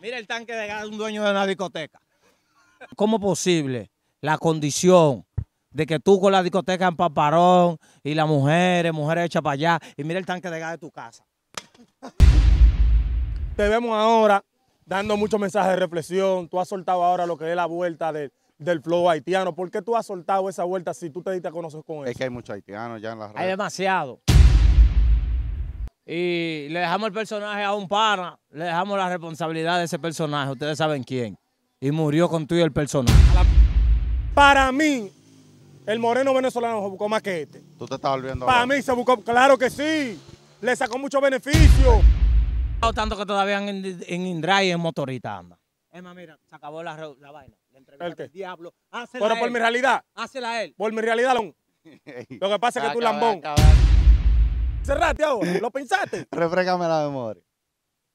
Mira el tanque de gas de un dueño de una discoteca. ¿Cómo posible la condición de que tú con la discoteca en Paparón y las mujeres, mujeres hechas para allá, y mira el tanque de gas de tu casa? Te vemos ahora dando muchos mensajes de reflexión. Tú has soltado ahora lo que es la vuelta del flow haitiano. ¿Por qué tú has soltado esa vuelta si tú te diste a conocer con él? Es que hay muchos haitianos ya en las redes. Hay demasiado y le dejamos el personaje a un pana, le dejamos la responsabilidad de ese personaje, ustedes saben quién. Y murió con tuyo el personaje. Para mí, el moreno venezolano se buscó más que este. Tú te estás olvidando Para mí se buscó, claro que sí. Le sacó mucho beneficio. Tanto que todavía en, Indra y en Motorita anda. Emma, mira, se acabó la, la vaina. ¿El diablo. Pero por mi realidad. Hácela a él. Por mi realidad, Lo que pasa es que tú lambón. ¿lo pensaste? Refrégame la memoria.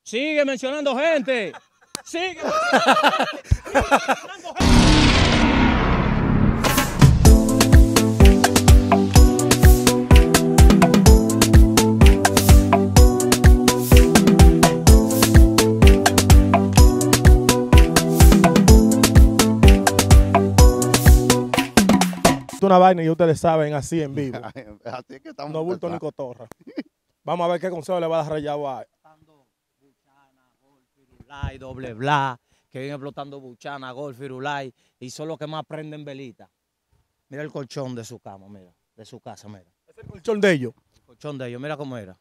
Sigue mencionando gente. Sigue. una vaina y ustedes saben así en vivo. No bulto ni cotorra. Vamos a ver qué consejo le va a dar rayado a. Y doble bla, que viene explotando buchana, golf, rulay. y son los que más prenden velita. Mira el colchón de su cama, mira, de su casa, mira. ¿Es el colchón de ellos? colchón de ellos, mira cómo era.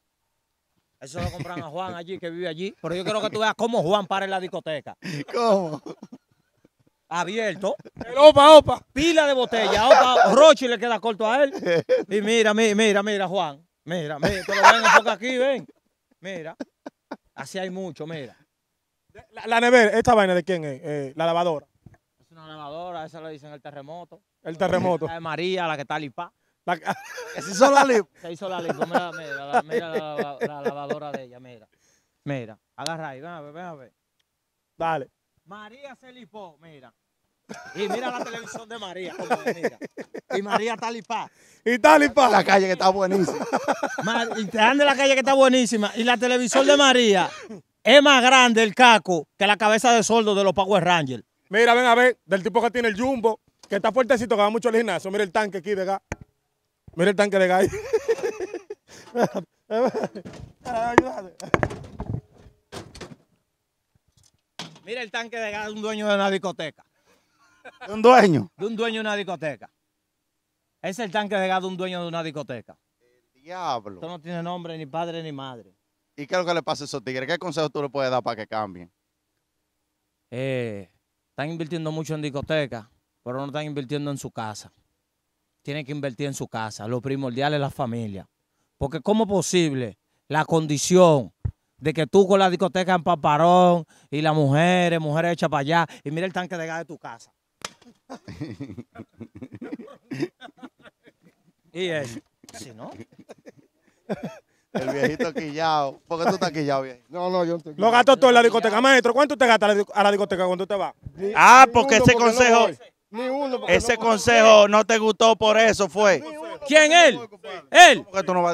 Eso lo compran a Juan allí, que vive allí. Pero yo quiero que tú veas cómo Juan para en la discoteca. ¿Cómo? abierto. opa, opa. Pila de botella, opa. Rochi le queda corto a él. Y mira, mira, mira, Juan. Mira, mira, ven aquí, ven. Mira. Así hay mucho, mira. La, la nevera, ¿esta vaina de quién es? Eh, la lavadora. Es una lavadora, esa le dicen el terremoto. El terremoto. La de María, la que está lipa. La que... se hizo la lipa. Se hizo la lipa, mira, mira, la, lavadora de ella, mira. Mira, agarra ahí, ven a ver, ven a ver. Dale. María se lipó, mira. Y mira la televisión de María. Y María tal y Y tal y La calle que está buenísima. y te dan de la calle que está buenísima. Y la televisión de María es más grande el caco que la cabeza de soldo de los Power Rangers. Mira, ven a ver, del tipo que tiene el jumbo, que está fuertecito, que va mucho el gimnasio. Mira el tanque aquí de gas. Mira el tanque de gas. Mira el tanque de gas de un dueño de una discoteca. ¿De un dueño? De un dueño de una discoteca. Es el tanque de gas de un dueño de una discoteca. El diablo. Esto no tiene nombre, ni padre, ni madre. ¿Y qué es lo que le pasa a esos tigres? ¿Qué consejo tú le puedes dar para que cambien? Eh, están invirtiendo mucho en discoteca pero no están invirtiendo en su casa. Tienen que invertir en su casa. Lo primordial es la familia. Porque ¿cómo es posible la condición de que tú con la discoteca en Paparón y las mujeres, mujeres hechas para allá, y mira el tanque de gas de tu casa? y él, si no. El viejito quillao ¿Por qué tú estás quillado, viejo? No, no, yo no Lo gastó todo en la discoteca. Maestro, ¿cuánto te gastas a la discoteca cuando te vas? Ah, porque ese consejo... ese consejo no te gustó por eso, fue. ¿Quién? Él. Él.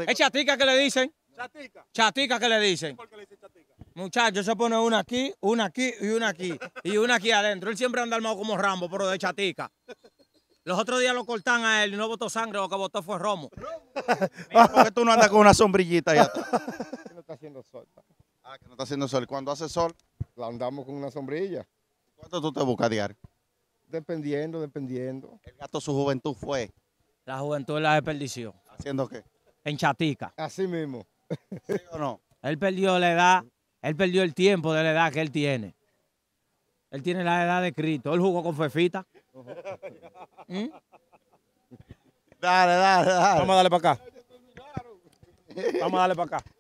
Es chatica que le dicen. Chatica. Chatica que le dicen Muchachos, se pone una aquí, una aquí y una aquí. Y una aquí adentro. Él siempre anda armado como Rambo, pero de chatica. Los otros días lo cortan a él y no botó sangre, lo que botó fue romo. ¿Por qué tú no andas con una sombrillita ya? no está haciendo sol. Ah, que no está haciendo sol. Cuando hace sol, la andamos con una sombrilla. ¿Cuánto tú te buscas diario? Dependiendo, dependiendo. El gato su juventud fue. La juventud la desperdició. ¿Haciendo qué? En chatica. Así mismo. ¿Sí o no? Él perdió la edad él perdió el tiempo de la edad que él tiene. Él tiene la edad de Cristo. Él jugó con Fefita. ¿Mm? Dale, dale, dale. Vamos a darle para acá. Vamos a darle para acá.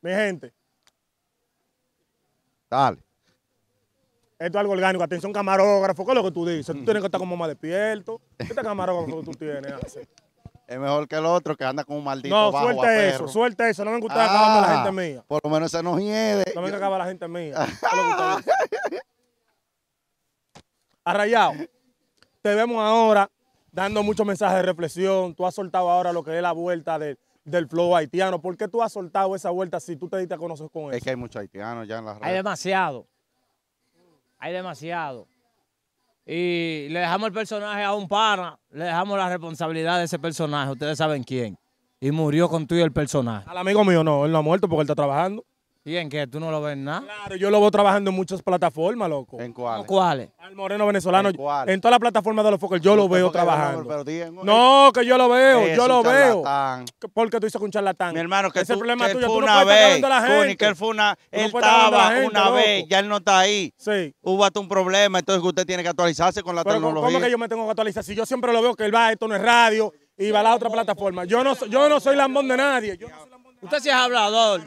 Mi gente. Dale. Esto es algo orgánico. Atención, camarógrafo. ¿Qué es lo que tú dices? Tú tienes que estar como más despierto. ¿Qué este camarógrafo que tú tienes? Es mejor que el otro que anda con un maldito No, suelta eso, suelta eso. No me gusta acabar con la ah, gente mía. Por lo menos se nos hiede. No me acaba la gente mía. Arrayado, te vemos ahora dando muchos mensajes de reflexión. Tú has soltado ahora lo que es la vuelta del flow haitiano. ¿Por qué tú has soltado esa vuelta si tú te diste a conocer con él? Es que hay muchos haitianos ya en las redes. Hay demasiado. Hay demasiado y le dejamos el personaje a un pana, le dejamos la responsabilidad de ese personaje, ustedes saben quién. Y murió con y el personaje. Al amigo mío no, él no ha muerto porque él está trabajando. ¿Y en qué? ¿Tú no lo ves nada? Claro, yo lo veo trabajando en muchas plataformas, loco. ¿En cuáles? ¿Cuáles? Al moreno venezolano. ¿En En todas las plataformas de los focos, yo lo veo trabajando. no, que yo lo veo, yo lo veo. Porque tú hiciste un charlatán. Mi hermano, que Ese problema tuyo, tú una vez. La gente. que él fue una, estaba una vez, ya él no está ahí. Sí. Hubo hasta un problema, entonces usted tiene que actualizarse con la tecnología. ¿Cómo que yo me tengo que actualizar? Si yo siempre lo veo que él va, esto no es radio, y va a la otra plataforma. Yo no, yo no soy lambón de nadie. Yo Usted sí es hablador.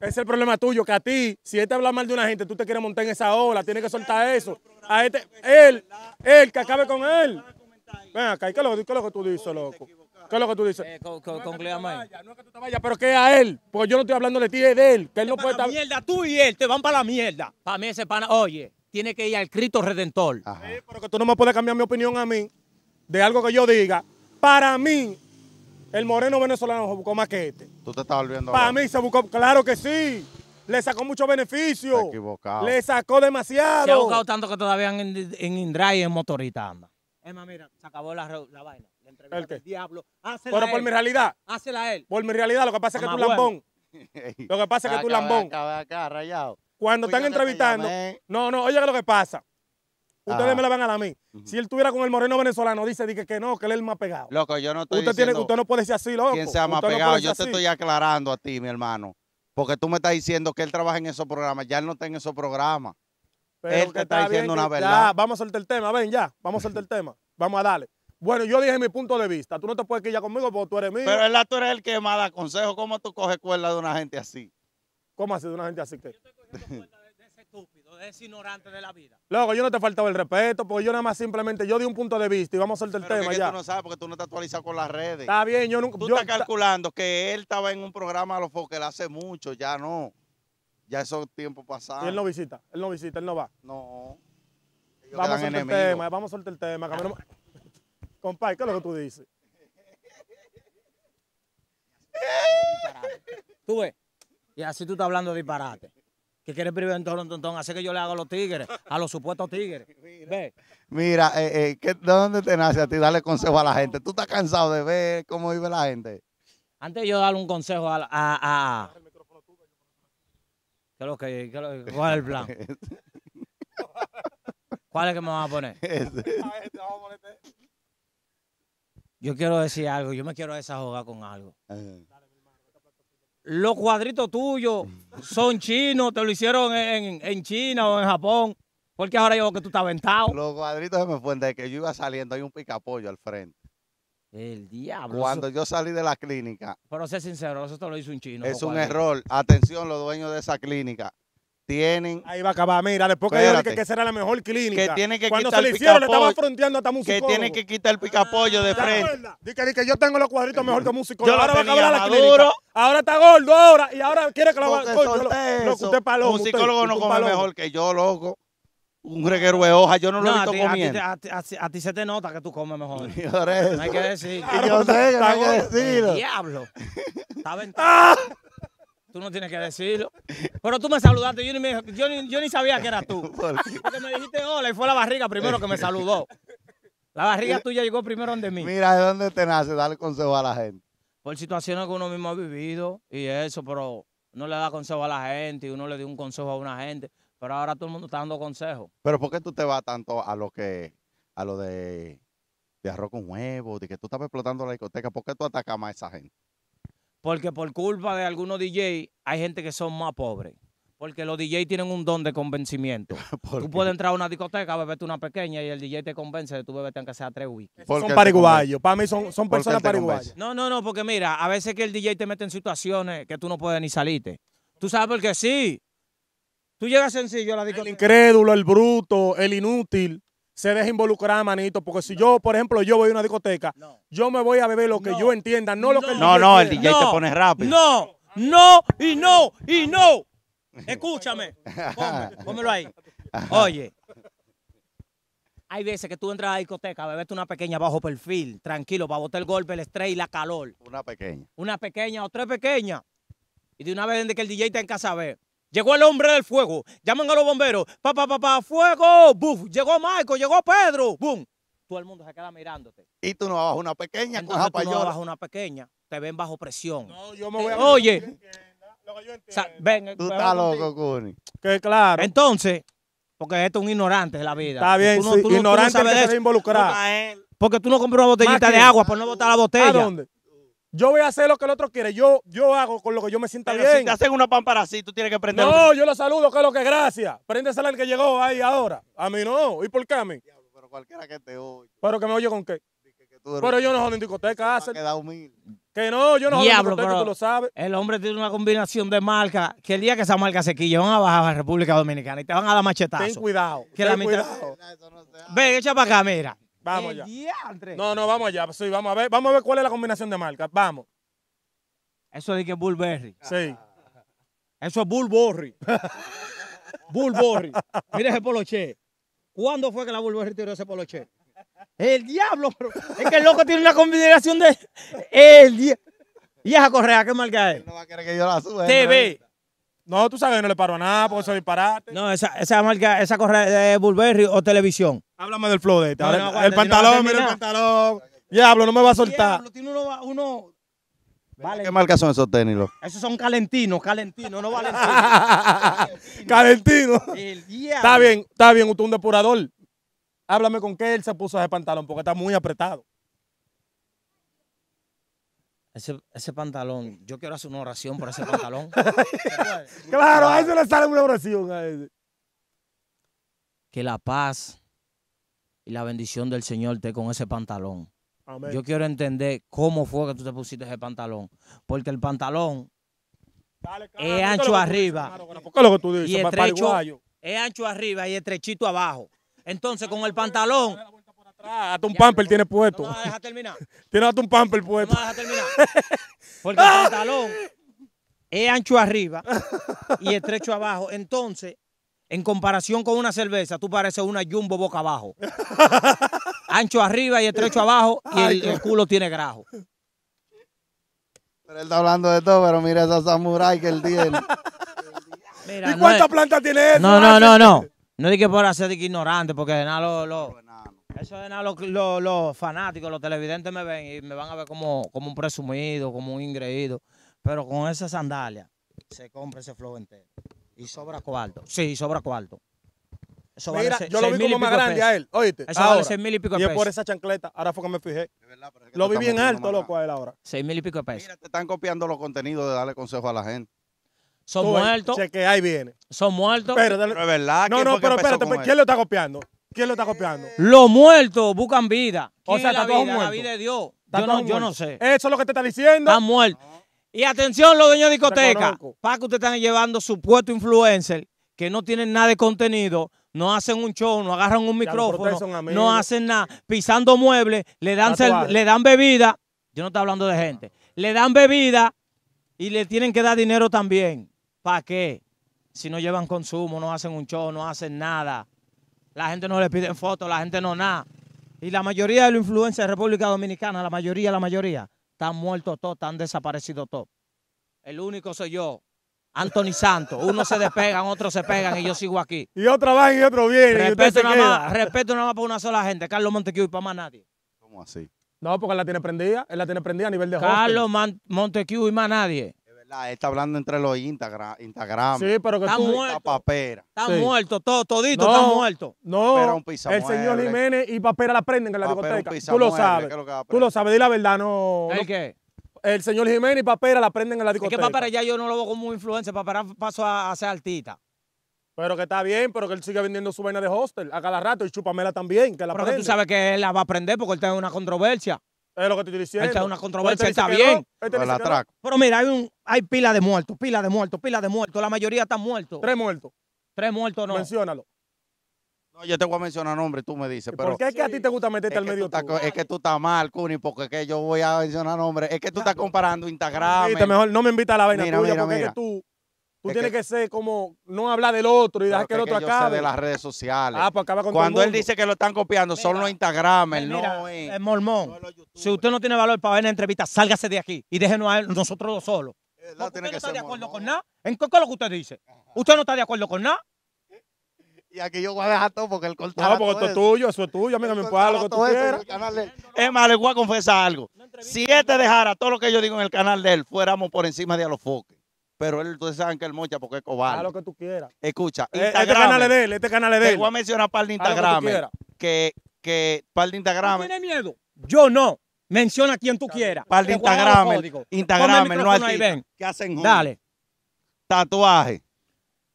Es el problema tuyo, que a ti, si él te habla mal de una gente, tú te quieres montar en esa ola, tienes que soltar eso. A este, él, él, que acabe con él. Ven acá, ¿qué es lo, que tú dices, loco? ¿Qué es lo que tú dices? Eh, con, no, que no es que tú te vayas, pero que a él. Porque yo no estoy hablando de ti, es de él. Que él no puede mierda, tú y él te van para la mierda. Para mí ese pana, oye, tiene que ir al Cristo Redentor. pero que tú no me puedes cambiar mi opinión a mí de algo que yo diga. Para mí, el moreno venezolano se buscó más que este. ¿Tú te estás volviendo Para mí se buscó, claro que sí. Le sacó mucho beneficio. equivocado. Le sacó demasiado. Se ha buscado tanto que todavía en, en Indra y en Motorita anda. Emma, mira, se acabó la, la vaina. La entrevista ¿El diablo. Hácela Pero por mi realidad. Hácela él. Por mi realidad, lo que pasa es que tú lambón. Lo que pasa es que tú lambón. Acá, rayado. Cuando están entrevistando. No, no, oye lo que pasa. Ustedes me ah. la van a dar a mí. Si él estuviera con el moreno venezolano, dice que, que no, que él es el más pegado. Loco, yo no estoy usted Usted no puede decir así, loco. ¿Quién sea más pegado? yo te estoy aclarando a ti, mi hermano. Porque tú me estás diciendo que él trabaja en esos programas. Ya él no está en esos programas. él te está, diciendo una verdad. vamos a soltar el tema. Ven, ya. Vamos a soltar el tema. Vamos a darle. Bueno, yo dije mi punto de vista. Tú no te puedes quillar conmigo porque tú eres mío. Pero tú eres el que más da consejo. ¿Cómo tú coges cuerda de una gente así? ¿Cómo así de una gente así? que? estúpido, es ignorante de la vida. Loco, yo no te faltaba el respeto, porque yo nada más simplemente, yo di un punto de vista y vamos a soltar el tema que ya. tú no sabes porque tú no estás actualizado con las redes. Está bien, yo nunca... Tú estás calculando que él estaba en un programa a los foques hace mucho, ya no. Ya esos tiempos pasaron. Y él no visita, él no visita, él no va. No. vamos a soltar el tema, vamos a soltar el tema. No... ¿qué es lo que tú dices? tú ves, y así tú estás hablando de disparate que quiere vivir en Toronto, entonces, así que yo le hago a los tigres, a los supuestos tigres. Mira, Ve. mira eh, eh, ¿dónde te nace a ti darle consejo a la gente? ¿Tú estás cansado de ver cómo vive la gente? Antes yo darle un consejo a... a, que, ¿Cuál es el plan? ¿Cuál es que me van a poner? Este, yo quiero decir algo, yo me quiero desahogar con algo los cuadritos tuyos son chinos, te lo hicieron en, China o en Japón. Porque ahora yo que tú estás aventado. Los cuadritos se me fueron de que yo iba saliendo, hay un picapollo al frente. El diablo. Cuando yo salí de la clínica. Pero sé sincero, eso te lo hizo un chino. Es un error. Atención, los dueños de esa clínica tienen. Ahí va a acabar. Mira, después que yo dije que será la mejor clínica. Que tiene que Cuando quitar se le hicieron, le estaba a esta música. Que tiene que quitar el picapollo de frente. Dice que, yo tengo los cuadritos mejor que músico. Ahora va a acabar la clínica. Ahora está gordo, ahora. Y ahora quiere que lo haga. Un psicólogo no come mejor que yo, loco. Un reguero de hoja, yo no, lo he visto comiendo. A ti, a, ti, se te nota que tú comes mejor. No hay que decir. yo sé que no hay que decirlo. Diablo. Está ah. Tú no tienes que decirlo. Pero tú me saludaste, yo ni, yo ni, sabía que eras tú. Porque me dijiste hola y fue la barriga primero que me saludó. La barriga tuya llegó primero donde mí. Mira, ¿de dónde te nace darle consejo a la gente? Por situaciones que uno mismo ha vivido y eso, pero no le da consejo a la gente y uno le dio un consejo a una gente. Pero ahora todo el mundo está dando consejo. Pero ¿por qué tú te vas tanto a lo que, a lo de, de arroz con huevos de que tú estás explotando la discoteca? ¿Por qué tú atacas más a esa gente? Porque por culpa de algunos DJ hay gente que son más pobres. Porque los DJ tienen un don de convencimiento. Tú puedes entrar a una discoteca, beberte una pequeña y el DJ te convence de tu beberte que sea tres whisky. Son pariguayos. Para mí son, ¿Eh? son personas pariguayas. No, no, no, porque mira, a veces que el DJ te mete en situaciones que tú no puedes ni salirte. Tú sabes por qué sí. Tú llegas sencillo a la discoteca. El incrédulo, el bruto, el inútil se deje involucrar, manito, porque si yo, por ejemplo, yo voy a una discoteca, yo me voy a beber lo que yo entienda, no lo que el No, no, el DJ te pone rápido. No, no, y no, y no. Escúchame, pónmelo ahí. Oye, hay veces que tú entras a la discoteca, bebes una pequeña bajo perfil, tranquilo, para botar el golpe, el estrés y la calor. Una pequeña. Una pequeña o tres pequeñas. Y de una vez desde que el DJ está en casa, a ver. Llegó el hombre del fuego. Llaman a los bomberos. Pa, pa, pa, fuego. Buf. Llegó Michael, llegó Pedro. Boom. Todo el mundo se queda mirándote. Y tú no bajas una pequeña Entonces, con tú no bajas una pequeña. Te ven bajo presión. No, yo me voy a... Oye. Lo que yo o sea, ven, tú estás loco, Cuni. Que claro. Entonces, porque esto es un ignorante de la vida. Está bien, ignorante de sabes Porque, tú no compras una botellita de agua por no botar la botella. ¿A dónde? Yo voy a hacer lo que el otro quiere. Yo, yo hago con lo que yo me sienta bien. Si te hacen una pámpara así, tú tienes que prender. No, yo lo saludo, que es lo que gracias. Préndesela al que llegó ahí ahora. A mí no. ¿Y por qué a mí? Diablo, pero cualquiera que te oye. ¿Pero que me oye con qué? pero yo no jodo en discoteca, Que Queda humilde. Que no, yo no jodo en tú lo sabes. El hombre tiene una combinación de marcas que el día que esa marca se quille, van a bajar a la República Dominicana y te van a dar machetazos. Ten cuidado. ten cuidado. echa para acá, mira. Vamos ya No, no, vamos allá. Sí, vamos a ver, vamos a ver cuál es la combinación de marcas. Vamos. Eso de que es Bullberry. Sí. Ah. Eso es Bullberry. Bullberry. Mira ese poloche. ¿Cuándo fue que la Bullborri tiró ese poloche? El diablo, es que el loco tiene una combinación de. El diablo. ¿Y esa correa qué marca es? No va a querer que yo la suba. TV. No, tú sabes no le paro nada porque eso disparate. No, esa, esa marca, esa correa de Burberry o televisión. Háblame del flow de esta. el pantalón, mira el pantalón. Diablo, no me va a soltar. tiene uno, ¿Qué marca son esos tenis? Esos son calentinos, calentinos, no valentinos. calentinos. Está bien, está bien, usted un depurador. Háblame con qué él se puso ese pantalón porque está muy apretado. Ese, pantalón, yo quiero hacer una oración por ese pantalón. claro, a eso le sale una oración Que la paz y la bendición del Señor esté con ese pantalón. Yo quiero entender cómo fue que tú te pusiste ese pantalón. Porque el pantalón es ancho arriba. Y es ancho arriba y estrechito abajo. Entonces, con el pantalón atrás, hasta un pamper tiene puesto. No me deja terminar. tiene hasta un pamper puesto. No me deja terminar. Porque el pantalón es ancho arriba y estrecho abajo. Entonces, en comparación con una cerveza, tú pareces una jumbo boca abajo. Ancho arriba y estrecho abajo y el, culo tiene grajo. Pero él está hablando de todo, pero mira esa samurai que él tiene. ¿Y cuánta planta tiene eso? No, no, no, no. No que por hacer de ignorante, porque nada, lo, eso de nada, los, fanáticos, los televidentes me ven y me van a ver como, como un presumido, como un ingreído. Pero con esa sandalia se compra ese flow entero. Y sobra cuarto. Sí, sobra cuarto. Eso Mira, yo lo vi como más grande a él, oíste. Eso vale seis mil y pico de pesos. Y es por esa chancleta, ahora fue que me fijé. lo vi bien alto, loco, a él ahora. Seis mil y pico de pesos. Mira, te están copiando los contenidos de darle consejo a la gente. Son muertos. sé que ahí viene. Son muertos. pero es verdad. No, no, pero espérate, pues, ¿quién lo está copiando? ¿Quién lo está copiando? Los muertos buscan vida. O sea, está todo La vida de Dios. Yo no, sé. Eso es lo que te está diciendo. Están muertos. Y atención, los dueños de discoteca. Para que ustedes están llevando supuesto influencer que no tienen nada de contenido, no hacen un show, no agarran un micrófono, no hacen nada, pisando muebles, le dan, le dan bebida. Yo no estoy hablando de gente. Le dan bebida y le tienen que dar dinero también. ¿Para qué? Si no llevan consumo, no hacen un show, no hacen nada. La gente no le piden fotos, la gente no nada. Y la mayoría de los influencia de República Dominicana, la mayoría, la mayoría, están muertos todos, están desaparecidos todos. El único soy yo, Anthony Santos. Uno se despegan, otros se pegan y yo sigo aquí. Y otro van y otro viene. Respeto, nada, Más, respeto para una sola gente, Carlos Montecchio y para más nadie. ¿Cómo así? No, porque él la tiene prendida, él la tiene prendida a nivel de Carlos Montecchio y más nadie la está hablando entre los Instagram. sí, pero que está muerto. Papera. Está muerto, todo, todito está muerto. No, el señor Jiménez y Papera la prenden en la discoteca. Tú lo sabes. tú lo sabes, di la verdad, no. ¿El qué? El señor Jiménez y Papera la prenden en la discoteca. Es que Papera ya yo no lo veo como influencia, Papera pasó a, ser altita Pero que está bien, pero que él sigue vendiendo su vaina de hostel a cada rato y chúpamela también, que la pero que tú sabes que él la va a prender porque él tiene una controversia. Es lo que te estoy diciendo. Esta es una controversia, está bien. Pero mira, hay, un, pila de muertos, pila de muertos, pila de muertos. La mayoría están muertos. Tres muertos. Tres muertos, no. Menciónalo. No, yo te voy a mencionar nombres, tú me dices. Pero ¿Por qué es que a ti te gusta meterte al medio? es que tú estás mal, Cuni, porque que yo voy a mencionar nombres. Es que tú estás comparando Instagram. no me invitas a la vaina tú Tú tienes que, ser como no hablar del otro y dejar que, el otro que yo acabe. de las redes sociales. Ah, pues acaba con Cuando él dice que lo están copiando, son los Instagramers, eh, no es. El eh, mormón, si usted no tiene valor para ver la entrevista, sálgase de aquí y déjenos a él, nosotros dos solos. Eh, no, usted no está de acuerdo con nada. ¿En qué, es lo que usted dice? ¿Usted no está de acuerdo con nada? Y aquí yo voy a dejar todo porque el cortado. No, porque esto es tuyo, eso es tuyo. A me importa lo que tú quieras. Es más, le voy a confesar algo. Si él te este dejara todo lo que yo digo en el canal de él, fuéramos por encima de los foques pero él, ustedes saben que el mocha porque es cobarde. A lo que tú quieras. Escucha, Instagram. Eh, este canal es de él, este canal es de él. Te voy a mencionar un par de Instagram. Que, que, par de Instagram. ¿Tiene miedo? Yo no. Menciona a quien tú quieras. Par de Instagram. Instagram, no ven. ¿Qué hacen Dale. Tatuaje.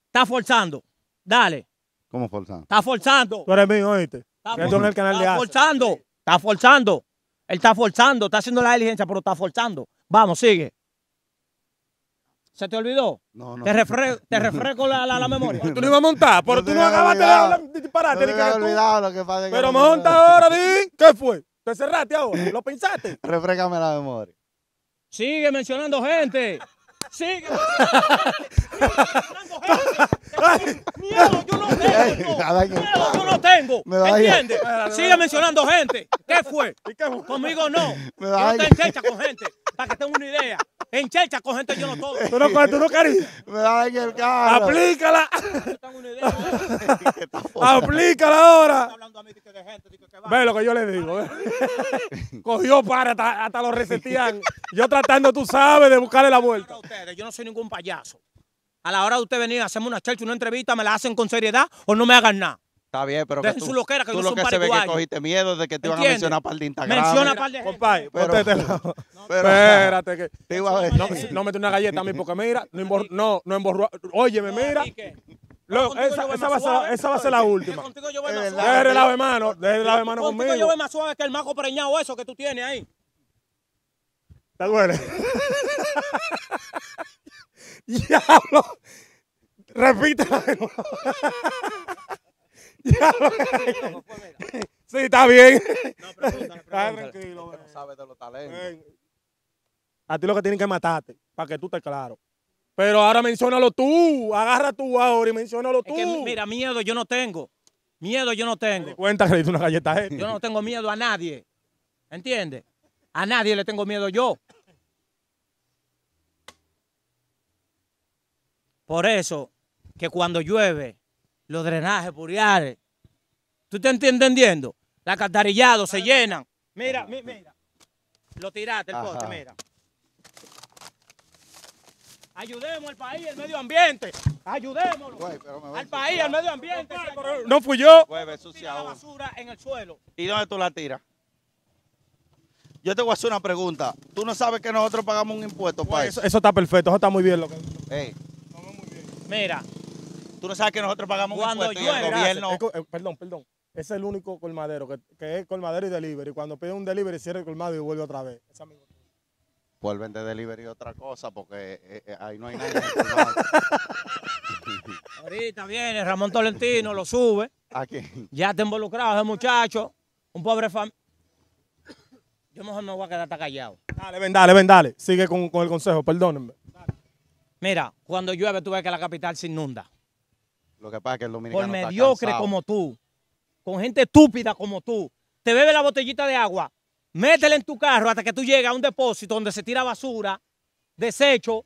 Está forzando. Dale. ¿Cómo forzando? Está forzando. Tú eres mío, oíste. Está, el canal está forzando. Está forzando. Él está forzando. Está haciendo la diligencia, pero está forzando. Vamos, sigue. ¿Se te olvidó? No, no. ¿Te, refresco, te refresco la, la, memoria? ¿Tú no ibas a montar? Pero tú no acabaste de dispararte. No me lo que pasa. Pero monta ahora, ¿Qué fue? ¿Te cerraste ahora? ¿Lo pensaste? Refrescame la memoria. Sigue mencionando gente. Sigue. Sigue mencionando gente. Miedo yo no tengo. Miedo yo no tengo. ¿Entiendes? Sigue mencionando gente. ¿Qué fue? Conmigo no. Yo no te enchecha con gente. Para que tenga una idea. Enchecha con gente yo no todo. Tú no, tú no Me da en el carro. Aplícala. Aplícala ahora. Ve lo que yo le digo. Cogió para hasta, hasta los resetían. Yo tratando, tú sabes, de buscarle la vuelta. Yo no soy ningún payaso a la hora de usted venir a hacerme una charla, una entrevista, me la hacen con seriedad o no me hagan nada. Está bien, pero Dejen que tú, su loquera, que tú lo que se ve que cogiste miedo de que te iban a mencionar par de Instagram. Menciona par de Compadre, la... No, espérate que... No, no mete una galleta a mí porque mira, no, no, no mira... Ah, esa, esa, va a ser la última. Contigo yo voy más suave. Deje el mano, conmigo. Contigo yo voy más suave que el maco preñado eso que tú tienes ahí. ¿Te duele? ¡Diablo! si pues, sí, está bien. No, tranquilo. Eh. sabes de A ti lo que tienen que matarte, para que tú estés claro. Pero ahora menciónalo tú. Agarra tu ahora y menciónalo tú. mira, miedo yo no tengo. Miedo yo no tengo. Cuenta una galleta Yo no tengo miedo a nadie. ¿Entiendes? A nadie le tengo miedo yo. Por eso, que cuando llueve, los drenajes pureales. ¿tú te estás entendiendo? la catarillados se llenan. Mira, mira. Lo tiraste el poste, mira. Ayudemos al país, al medio ambiente. Ayudémoslo. al país, al medio ambiente. No, fui yo. la en el suelo. ¿Y dónde tú la tiras? Yo te voy a hacer una pregunta. Tú no sabes que nosotros pagamos un impuesto eso. está perfecto, eso está muy bien lo Mira. Tú no sabes que nosotros pagamos cuando un el gobierno... Es, eh, perdón, perdón. Es el único colmadero, que, es colmadero y delivery. Cuando pide un delivery, cierra el colmado y vuelve otra vez. Vuelven de delivery otra cosa porque eh, eh, ahí no hay nadie. Ahorita viene Ramón Tolentino, lo sube. ¿A quién? Ya está involucrado ese muchacho. Un pobre fan. Yo mejor no voy a quedar hasta callado. Dale, ven, dale, ven, dale. Sigue con, con el consejo, perdónenme. Mira, cuando llueve tú ves que la capital se inunda. Lo que pasa es que el dominicano Por mediocre como tú, con gente estúpida como tú, te bebe la botellita de agua, métela en tu carro hasta que tú llegas a un depósito donde se tira basura, desecho,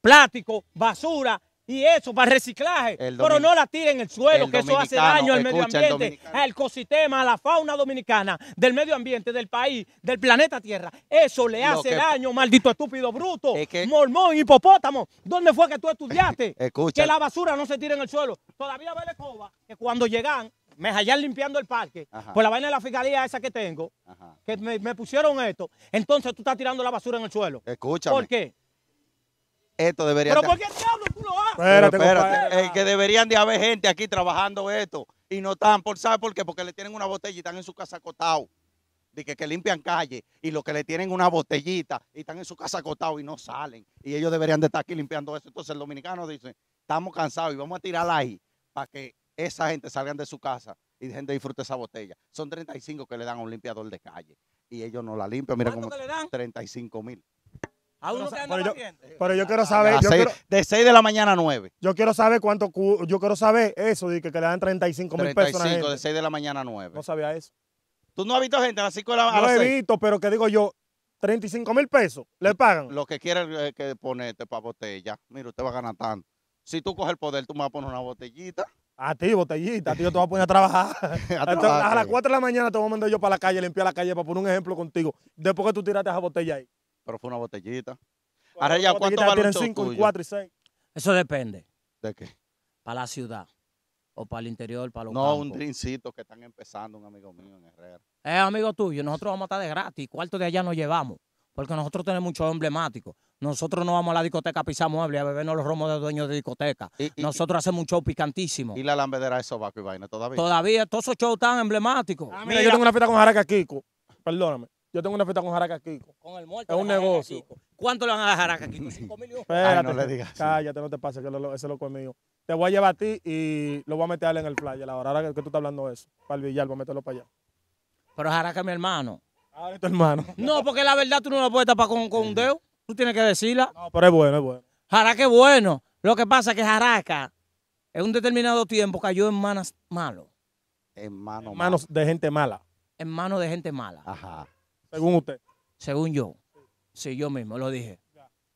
plástico, basura, y eso para reciclaje, pero no la tiren en el suelo, que eso hace daño al medio ambiente, al ecosistema, a la fauna dominicana, del medio ambiente, del país, del planeta Tierra. Eso le hace daño, maldito estúpido bruto, mormón, hipopótamo. ¿Dónde fue que tú estudiaste? Que la basura no se tire en el suelo. Todavía vale coba que cuando llegan me hallan limpiando el parque, por la vaina de la fiscalía esa que tengo, que me, me pusieron esto, entonces tú estás tirando la basura en el suelo. Escúchame. ¿Por qué? esto debería... Pero ¿por qué diablos tú lo haces? Espérate, espérate. que deberían de haber gente aquí trabajando esto y no están, por, ¿sabes por qué? Porque le tienen una botella y están en su casa acotado. De que, que, limpian calle y los que le tienen una botellita y están en su casa acotado y no salen. Y ellos deberían de estar aquí limpiando eso. Entonces el dominicano dice, estamos cansados y vamos a tirar ahí para que esa gente salgan de su casa y gente disfrute esa botella. Son 35 que le dan a un limpiador de calle y ellos no la limpian. Mira ¿Cuánto cómo, le dan? 35 mil pero, yo, quiero saber. Yo de 6 de la mañana a 9. Yo quiero saber cuánto. Yo quiero saber eso, de que, le dan 35 mil pesos. 35 de 6 de la mañana a 9. No sabía eso. ¿Tú no has visto gente a las 5 de la mañana? No he visto, pero que digo yo, 35 mil pesos, le pagan. Lo que quieres es eh, que ponerte este para botella. Mira, usted va a ganar tanto. Si tú coges el poder, tú me vas a poner una botellita. A ti, botellita, a ti yo te voy a poner a trabajar. a, a, las 4 de la mañana te voy a mandar yo para la calle, limpiar la calle, para poner un ejemplo contigo. Después que tú tiraste esa botella ahí. Pero fue una botellita. Ahora ya, ¿cuánto vale cinco, y Eso depende. ¿De qué? Para la ciudad. O para el interior, para los No, un trincito que están empezando, un amigo mío en Herrera. Eh, amigo tuyo, nosotros vamos a estar de gratis. Cuarto de allá nos llevamos. Porque nosotros tenemos muchos emblemático. Nosotros no vamos a la discoteca a pisar muebles, a bebernos los romos de dueños de discoteca. nosotros hacemos un show picantísimo. ¿Y la lambedera de sobaco y vaina todavía? Todavía, todos esos shows están emblemáticos. Ah, mira, yo tengo una fiesta con Jaraca Kiko. Perdóname. Yo tengo una fiesta con Jaraca Kiko. Con el muerto. Es un negocio. ¿Cuánto le van a dar a Jaraca Kiko? 5 millones? Espérate, no le digas. Cállate, no te pases, que lo, ese loco es mío. Te voy a llevar a ti y lo voy a meter en el playa. ahora. que tú estás hablando de eso. Para el billar, voy a meterlo para allá. Pero Jaraca es mi hermano. Ah, es tu hermano. No, porque la verdad tú no lo puedes tapar con, un dedo. Tú tienes que decirla. No, pero es bueno, es bueno. Jaraca es bueno. Lo que pasa es que Jaraca en un determinado tiempo cayó en manos malos. En, manos de gente mala. En manos de gente mala. Ajá. Según usted. Según yo. Sí, yo mismo lo dije.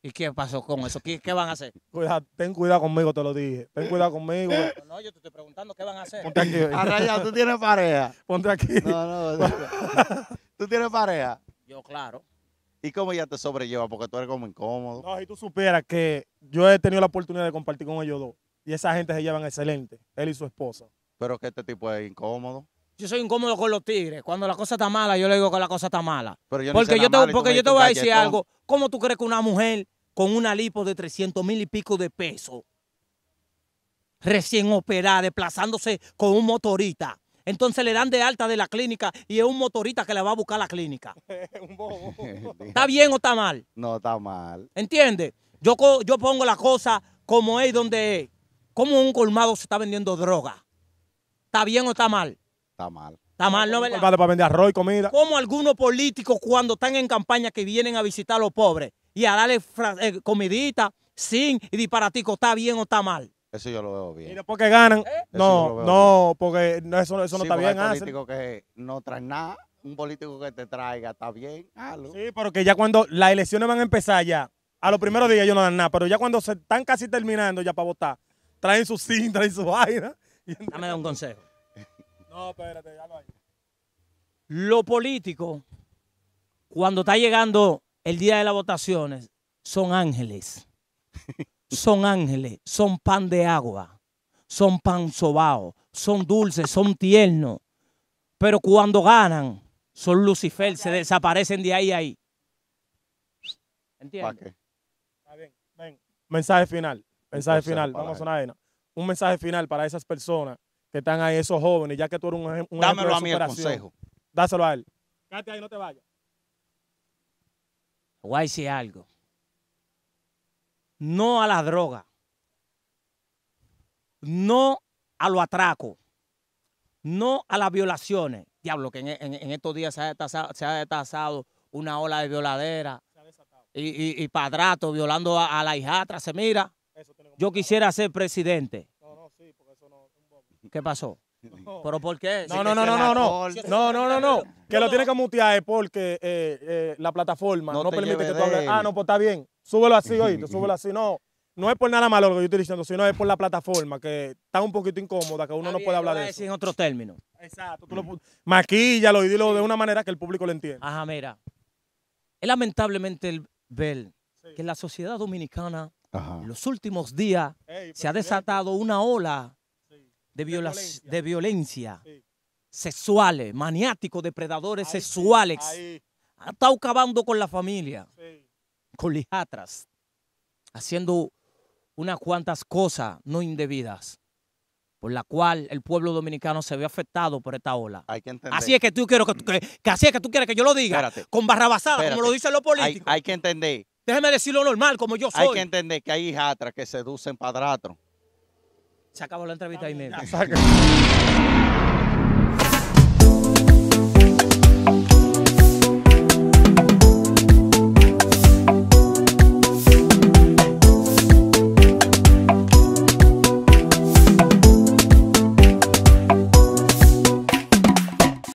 ¿Y qué pasó con eso? ¿Qué, van a hacer? Cuidado, ten cuidado conmigo, te lo dije. Ten cuidado conmigo. No, yo te estoy preguntando qué van a hacer. Ponte aquí. tú tienes pareja. Ponte aquí. No, no. ¿Tú tienes pareja? Yo, claro. ¿Y cómo ella te sobrelleva? Porque tú eres como incómodo. No, y tú supieras que yo he tenido la oportunidad de compartir con ellos dos. Y esa gente se llevan excelente, él y su esposa. Pero que este tipo es incómodo yo soy incómodo con los tigres. Cuando la cosa está mala, yo le digo que la cosa está mala. porque yo te, porque yo te voy a decir algo. ¿Cómo tú crees que una mujer con una lipo de 300 mil y pico de peso recién operada, desplazándose con un motorita entonces le dan de alta de la clínica y es un motorita que le va a buscar la clínica? ¿Está bien o está mal? No, está mal. ¿Entiendes? Yo, yo pongo la cosa como es donde es. Como un colmado se está vendiendo droga. ¿Está bien o está mal? Está mal. Está mal, ¿no para vender arroz y comida. Como algunos políticos cuando están en campaña que vienen a visitar a los pobres y a darle eh, comidita, sin y disparatico, ¿está bien o está mal? Eso yo lo veo bien. ¿Y ¿Eh? porque ganan? No, no, porque eso, no está bien. Un político que no traen nada. Un político que te traiga, está bien. Sí, pero que ya cuando las elecciones van a empezar ya, a los primeros días ellos no dan nada, pero ya cuando se están casi terminando ya para votar, traen su cinta, traen su vaina. Dame un consejo. No, espérate, ya lo hay. Lo político, cuando está llegando el día de las votaciones, son ángeles. son ángeles, son pan de agua, son pan sobao, son dulces, son tiernos. Pero cuando ganan, son Lucifer, se desaparecen de ahí a ahí. ¿Entiendes? Está Mensaje final, mensaje final. Vamos a Un mensaje final para esas personas que están ahí, esos jóvenes, ya que tú eres un, un Dámelo ejemplo Dámelo a mí el consejo. Dáselo a él. Cállate ahí, no te vayas. Voy a algo. No a la droga. No a los atracos. No a las violaciones. Diablo, que en, estos días se ha, detasado una ola de violadera. Y, padrato violando a, a la hijatra. Se mira. Yo quisiera ser presidente ¿Qué pasó? ¿Pero por qué? No, no, no, no, no, no. No, no, no, Que lo tiene que mutear porque eh, eh, la plataforma no, permite que tú hables. Ah, no, pues está bien. Súbelo así, oíste, súbelo así. No, no es por nada malo lo que yo estoy diciendo, sino es por la plataforma, que está un poquito incómoda, que uno no puede hablar de eso. en otro término. Exacto. Tú lo, maquíllalo y dilo de una manera que el público lo entienda. Ajá, mira. Es lamentablemente el ver que la sociedad dominicana en los últimos días se ha desatado una ola de, de violencia, sexuales, maniáticos, depredadores sexuales. ha estado acabando con la familia, con lijatras, haciendo unas cuantas cosas no indebidas, por la cual el pueblo dominicano se ve afectado por esta ola. Así es que tú quiero que, que, tú quieres que yo lo diga, con barrabasada, como lo dicen los políticos. Hay, que entender. Déjeme decirlo normal, como yo soy. Hay que entender que hay hijatras que seducen padrastros. Se acabó la entrevista y